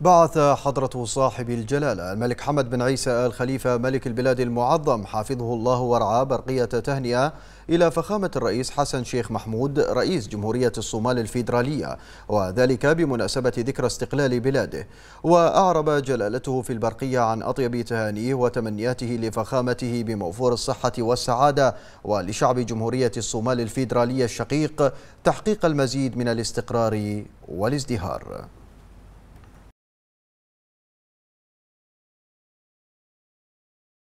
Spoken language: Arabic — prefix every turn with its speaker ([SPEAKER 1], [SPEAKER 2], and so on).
[SPEAKER 1] بعث
[SPEAKER 2] حضرة صاحب الجلالة الملك حمد بن عيسى آل خليفة ملك البلاد المعظم حافظه الله ورعاه برقية تهنئة إلى فخامة الرئيس حسن شيخ محمود رئيس جمهورية الصومال الفيدرالية وذلك بمناسبة ذكرى استقلال بلاده وأعرب جلالته في البرقية عن أطيب تهانيه وتمنياته لفخامته بموفور الصحة والسعادة ولشعب جمهورية الصومال الفيدرالية الشقيق تحقيق المزيد من الاستقرار والازدهار